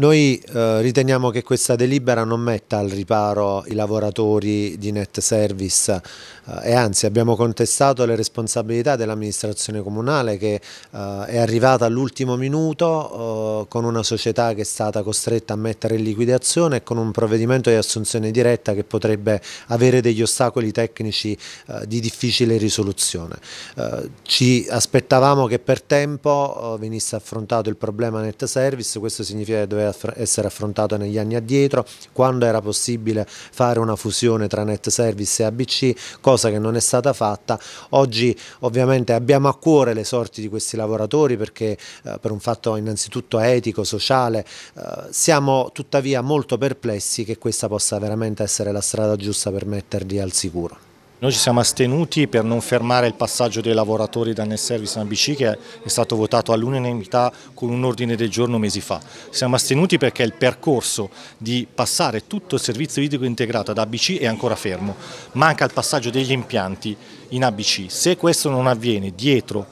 Noi eh, riteniamo che questa delibera non metta al riparo i lavoratori di net service eh, e anzi abbiamo contestato le responsabilità dell'amministrazione comunale che eh, è arrivata all'ultimo minuto eh, con una società che è stata costretta a mettere in liquidazione e con un provvedimento di assunzione diretta che potrebbe avere degli ostacoli tecnici eh, di difficile risoluzione. Eh, ci aspettavamo che per tempo venisse affrontato il problema net service, questo significa che doveva aff essere affrontato negli anni addietro, quando era possibile fare una fusione tra Net Service e ABC, cosa che non è stata fatta. Oggi ovviamente abbiamo a cuore le sorti di questi lavoratori perché eh, per un fatto innanzitutto etico, sociale, eh, siamo tuttavia molto perplessi che questa possa veramente essere la strada giusta per metterli al sicuro. Noi ci siamo astenuti per non fermare il passaggio dei lavoratori da Nel Service in ABC che è stato votato all'unanimità con un ordine del giorno mesi fa. Siamo astenuti perché il percorso di passare tutto il servizio idrico integrato ad ABC è ancora fermo. Manca il passaggio degli impianti in ABC. Se questo non avviene dietro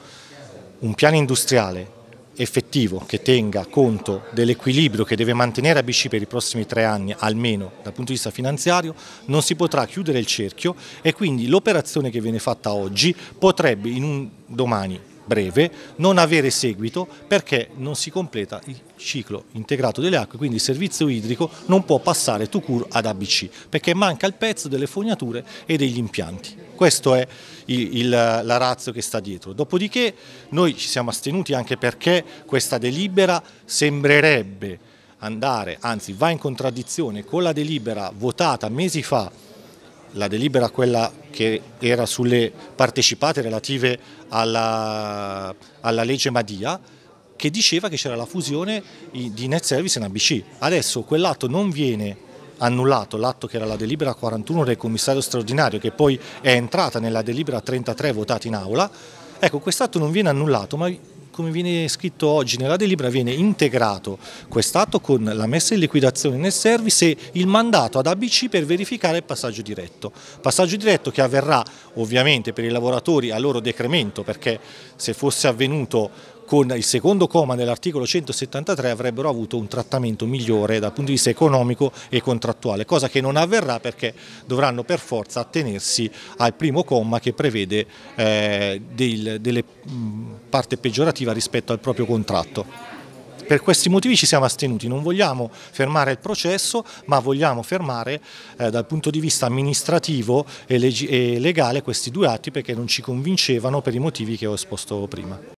un piano industriale effettivo che tenga conto dell'equilibrio che deve mantenere ABC per i prossimi tre anni, almeno dal punto di vista finanziario, non si potrà chiudere il cerchio e quindi l'operazione che viene fatta oggi potrebbe in un domani breve, non avere seguito perché non si completa il ciclo integrato delle acque, quindi il servizio idrico non può passare to cure ad ABC perché manca il pezzo delle fognature e degli impianti. Questo è il, il, la razza che sta dietro. Dopodiché noi ci siamo astenuti anche perché questa delibera sembrerebbe andare, anzi va in contraddizione con la delibera votata mesi fa la delibera quella che era sulle partecipate relative alla, alla legge Madia che diceva che c'era la fusione di Net Service in ABC. Adesso quell'atto non viene annullato l'atto che era la delibera 41 del commissario straordinario che poi è entrata nella delibera 33 votata in aula, ecco quest'atto non viene annullato ma come viene scritto oggi nella delibera, viene integrato quest'atto con la messa in liquidazione nel service e il mandato ad ABC per verificare il passaggio diretto. Passaggio diretto che avverrà ovviamente per i lavoratori a loro decremento perché se fosse avvenuto con il secondo comma dell'articolo 173 avrebbero avuto un trattamento migliore dal punto di vista economico e contrattuale, cosa che non avverrà perché dovranno per forza attenersi al primo comma che prevede eh, del, delle... Mh, parte peggiorativa rispetto al proprio contratto. Per questi motivi ci siamo astenuti, non vogliamo fermare il processo ma vogliamo fermare eh, dal punto di vista amministrativo e, e legale questi due atti perché non ci convincevano per i motivi che ho esposto prima.